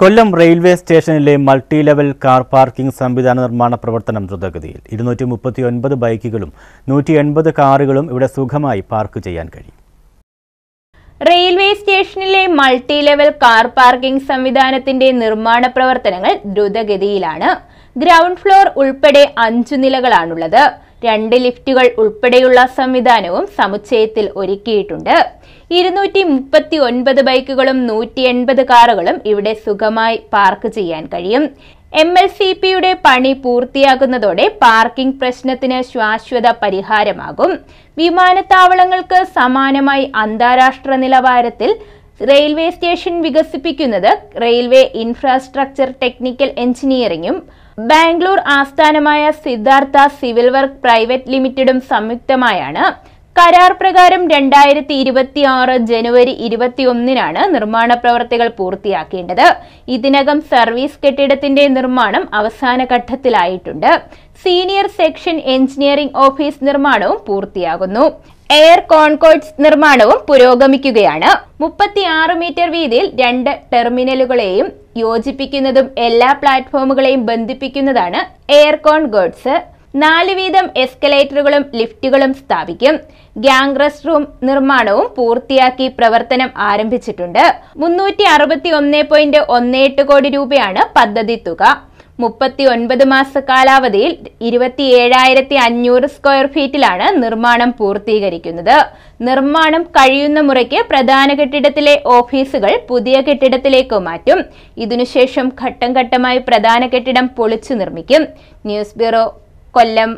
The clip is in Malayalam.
കൊല്ലം റെയിൽവേ സ്റ്റേഷനിലെ മൾട്ടി ലെവൽ കാർ പാർക്കിംഗ് സംവിധാന നിർമ്മാണ പ്രവർത്തനം ദ്രുതഗതിയിൽ ഇരുന്നൂറ്റി മുപ്പത്തി ഒൻപത് ബൈക്കുകളും നൂറ്റി എൺപത് കാറുകളും ഇവിടെ സുഖമായി പാർക്ക് ചെയ്യാൻ കഴിയും റെയിൽവേ സ്റ്റേഷനിലെ മൾട്ടി ലെവൽ കാർ പാർക്കിംഗ് സംവിധാനത്തിന്റെ നിർമ്മാണ പ്രവർത്തനങ്ങൾ ദ്രുതഗതിയിലാണ് ഗ്രൗണ്ട് ഫ്ലോർ ഉൾപ്പെടെ അഞ്ചു നിലകളാണുള്ളത് രണ്ട് ലിഫ്റ്റുകൾ ഉൾപ്പെടെയുള്ള സംവിധാനവും സമുച്ചയത്തിൽ ഒരുക്കിയിട്ടുണ്ട് ഇരുന്നൂറ്റി മുപ്പത്തി ഒൻപത് ബൈക്കുകളും നൂറ്റി എൺപത് കാറുകളും ഇവിടെ സുഖമായി പാർക്ക് ചെയ്യാൻ കഴിയും എം എൽ സി പിയുടെ പണി പൂർത്തിയാകുന്നതോടെ പാർക്കിംഗ് പ്രശ്നത്തിന് ശാശ്വത പരിഹാരമാകും വിമാനത്താവളങ്ങൾക്ക് സമാനമായി അന്താരാഷ്ട്ര നിലവാരത്തിൽ റെയിൽവേ സ്റ്റേഷൻ വികസിപ്പിക്കുന്നത് റെയിൽവേ ഇൻഫ്രാസ്ട്രക്ചർ ടെക്നിക്കൽ എഞ്ചിനീയറിംഗും ബാംഗ്ലൂർ ആസ്ഥാനമായ സിദ്ധാർത്ഥ സിവിൽ വർക്ക് പ്രൈവറ്റ് ലിമിറ്റഡും സംയുക്തമായാണ് കരാർ പ്രകാരം രണ്ടായിരത്തി ഇരുപത്തി ആറ് ജനുവരി ഇരുപത്തിയൊന്നിനാണ് നിർമ്മാണ പ്രവർത്തികൾ പൂർത്തിയാക്കേണ്ടത് ഇതിനകം സർവീസ് കെട്ടിടത്തിന്റെ നിർമ്മാണം അവസാന ഘട്ടത്തിലായിട്ടുണ്ട് സീനിയർ സെക്ഷൻ എഞ്ചിനീയറിംഗ് ഓഫീസ് നിർമ്മാണവും പൂർത്തിയാകുന്നു എയർ കോൺകോർട്സ് നിർമ്മാണവും പുരോഗമിക്കുകയാണ് മുപ്പത്തിയാറ് മീറ്റർ വീതിയിൽ രണ്ട് ടെർമിനലുകളെയും യോജിപ്പിക്കുന്നതും എല്ലാ പ്ലാറ്റ്ഫോമുകളെയും ബന്ധിപ്പിക്കുന്നതാണ് എയർ കോൺകോർട്സ് നാല് വീതം എസ്കലേറ്ററുകളും ലിഫ്റ്റുകളും സ്ഥാപിക്കും ഗ്യാങ് റെസ്റ്റ് റൂം നിർമ്മാണവും പൂർത്തിയാക്കി പ്രവർത്തനം ആരംഭിച്ചിട്ടുണ്ട് മുന്നൂറ്റി അറുപത്തി ഒന്ന് പോയിന്റ് ഒന്ന് എട്ട് കോടി രൂപയാണ് പദ്ധതി തുക മുപ്പത്തി ഒൻപത് മാസ കാലാവധിയിൽ ഇരുപത്തി ഏഴായിരത്തി അഞ്ഞൂറ് സ്ക്വയർ ഫീറ്റിലാണ് നിർമ്മാണം പൂർത്തീകരിക്കുന്നത് നിർമ്മാണം കഴിയുന്ന മുറയ്ക്ക് പ്രധാന കെട്ടിടത്തിലെ ഓഫീസുകൾ പുതിയ കെട്ടിടത്തിലേക്ക് മാറ്റും ഇതിനുശേഷം ഘട്ടം ഘട്ടമായി പ്രധാന കെട്ടിടം പൊളിച്ചു നിർമ്മിക്കും ന്യൂസ് ബ്യൂറോ കൊല്ലം